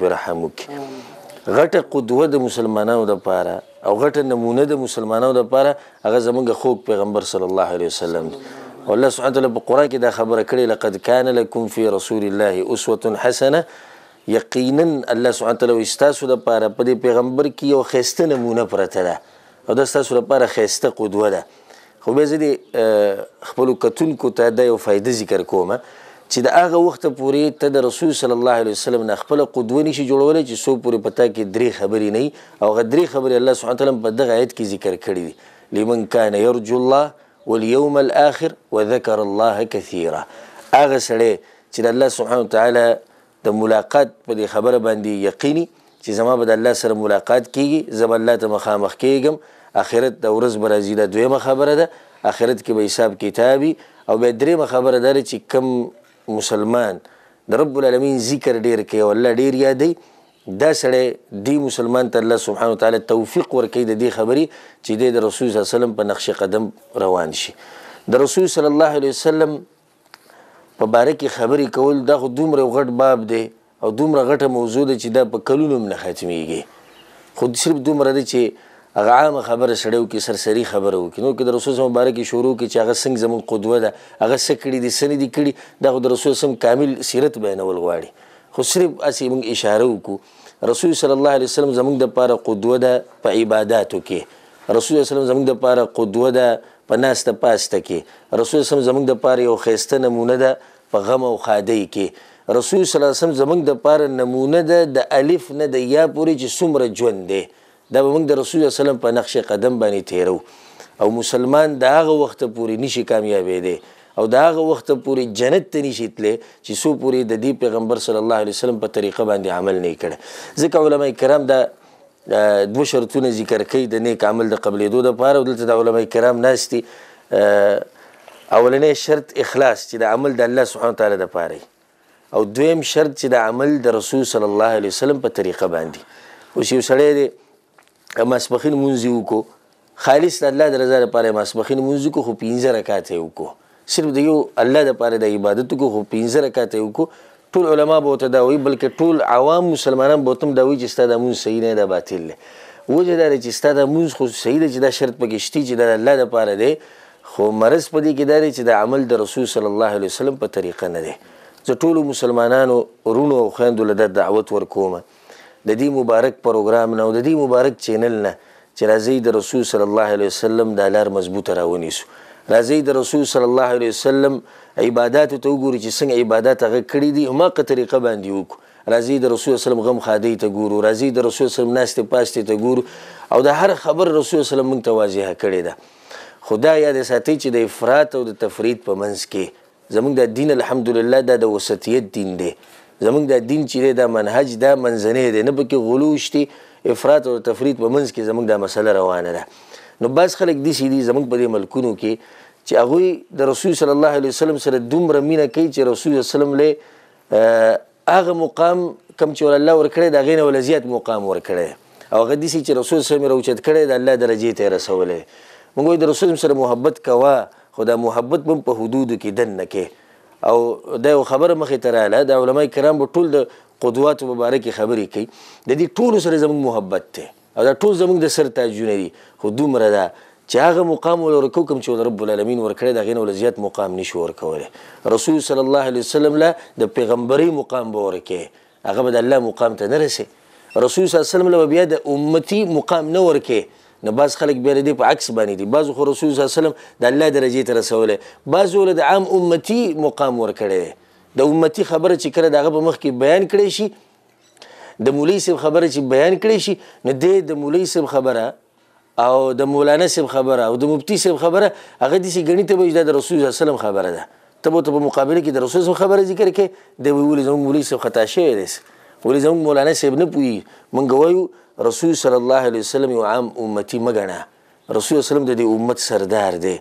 په رحم وکړي غټه قدوه د مسلمانانو لپاره او غټه نمونه د مسلمانانو لپاره هغه زمونږ خوږ پیغمبر صلی الله علیه وسلم والله سبحانه وتعالى په قران کې دا خبره کړې لقد كان لكم في رسول الله اسوه حسنه یقینا الله سبحانه وتعالى استاسو لپاره په دې پیغمبر کې یو خسته نمونه پرته ده او دا استاسو لپاره خسته قدوه ده خو به زه دې خپلو کتونکو ته دا یو فایده ذکر کومه چې د هغه وخت پورې ته د رسول صلی الله علیه وسلم نه خپل قدوه نشي جوړولای چې سو پورې پتا کې درې خبرې نه او غ درې خبرې الله سبحانه وتعالى په دغه آیت کې ذکر کړې دي لمن کان یرجو الله واليوم الاخر وذكر الله كثيرا هغه سره چې الله سبحانه وتعالى د ملاقات په دې خبره باندې یقیني چې زما به د الله سره ملاقات کیږي زب الله ته مخامخ کیږم اخرت د ورځ برازیله دویمه خبره ده اخرت کې به حساب کتابي او به درېمه خبره ده چې کم مسلمان د رب العالمین ذکر ډیر کوي او الله ډیر یادي دا سړی دی مسلمان ته الله سبحانه وتعالى توفیق ورکړي د دې خبرې چې د رسول صلی الله علیه وسلم په نقش قدم روان شي د رسول صلی الله علیه وسلم په باره کې خبرې کول دا خو دومره غټ باب دی او دومره غټه موضوع ده چې دا په کلونو نه ختمېږي خو صرف دومره ده چې هغه عام خبره سړیو کې سرسری خبره وکړي نو کې د رسول مبارک شروع کې چې هغه څنګه زمون قدوه ده هغه څه کړي دي څه نه دي کړي دا د رسول سم کامل سیرت بیانول غواړي خو صرف هسې موږ اشاره وکړو رسول صلی الله علیه وسلم زمونږ دپاره قدوه ده په عباداتو کې رسول وسلم زمونږ دپاره قدوه ده په ناسته پاسته کې رسول وسلم زمونږ دپاره یو ښایسته نمونه ده په غم او ښادۍ کې رسول صلی الله علیه وسلم زمونږ دپاره نمونه ده د الف نه د یا پورې چې څومره ژوند دی دا به موږ د رسول الله سلام په نقش قدم باندې تیرو او مسلمان دا هغه وخت پورې نشي کامیابې دی او دا هغه وخت پورې جنت ته نشي تللی چې سو پورې د دې پیغمبر صلی الله علیه وسلم په طریقه باندې عمل نه کړي ځکه علما کرام دا دو شرطونه ذکر کوي د نیک عمل د قبلېدو لپاره دلته د علما کرام ناشتي اولنې شرط اخلاص چې د عمل د الله سبحانه تعالی لپاره او دویم شرط چې د عمل د رسول صلی الله علیه وسلم په طریقه باندې اوس یو سړی دی مسبخین مونږ وکړو خالص الله درزه لپاره مسبخین مونږ کو خو پینځه رکعات وکړو صرف د یو الله لپاره د عبادت کو خو پینځه رکعات وکړو ټول علما به ته دا وی بلکې ټول عوام مسلمانان به تم دا وی چې ستاسو مونږ صحیح نه دا باطل دی وجه دا چې ستاسو مونږ خو صحیح دی چې دا شرط پکې شته چې د الله لپاره دی خو مرز پدې کې دا دی چې د عمل د رسول صلی الله علیه وسلم په طریقه نه دی زه ټول مسلمانانو ورونو او خويندو له دعوت ورکوم د دې مبارک پروګرام نه او د دې مبارک چینل نه چې راځي د رسول صلی الله علیه وسلم د لار مضبوطه راونیسو راځي د رسول صلی الله علیه وسلم عبادت ته وګوري چې څنګه عبادت هغه کړی دي ما په طریقه باندې وکړو راځي د رسول صلی الله غم خادي ته ګورو راځي د رسول صلی الله ناشته پاسته ته ګورو او د هر خبر رسول صلی الله مونږ ته واضحه کړی ده خدا یاد ساتي چې د افراط او د تفرید په منځ کې زمونږ د دین الحمدلله د وسطیت دین دی زمونږ د دین چې دی دا منهج دا منځنی دی نه پکې غلو شته افراط او تفرید په منځ کې زمونږ دا مسله روانه ده نو بعض خلک داسې دي زمونږ په دې ملکونو کې چې هغوی د رسول صلی الله علیه وسلم سره دومره مینه کوي چې رسول وسلم له هغه مقام کم چې الله ورکړی د هغې نه وله زیات مقام ورکړی او هغه داسې چې رسول صلی الله راوچت کړی د الله درجې ته یې رسولی موږ د رسول سره محبت کوه خو دا محبت به په حدودو کې دن نه کوي او دا یو خبره مخې ته راله د علما کرام به ټول د قدواتو مبارکې خبرې کوي د دې ټولو سره زموږ محبت دی او دا ټول زموږ د سر تاجونه دي خو دومره ده چې هغه مقام ول ورکو کوم چې رب العالمین ورکړی دا غین ول زیات مقام نشو ورکوله رسول صلی الله علیه وسلم له د پیغمبري مقام به ورکه هغه به د الله مقام ته نه رسي رسول صلی الله علیه وسلم له بیا د امتی مقام نه ورکه نه باز خلک بیا دې په عکس باندې دي بعضو خو رسول صلی وسلم د الله درجې ته رسولی بعضو له د عام امتي مقام ورکړی دی د امتي خبره چې کله د هغه په مخ کې بیان کړی شي د مولوي صاحب خبره چې بیان کړی شي نو دې د مولوي صاحب خبره او د مولانا صاحب خبره او د مفتي صاحب خبره هغه دسي غنی ته وجدا د رسول الله سلام خبره ده ته به په مقابله کې د رسول صاحب خبره ذکر کې د ویول زموږ مولوی صاحب خطا شوی دی ولې زموږ مولانا صاحب نه پوي مونږ وایو رسول صلی الله علیه وسلم یو عام امتی مګنه رسول صلی الله علیه وسلم د دې امت سردار دی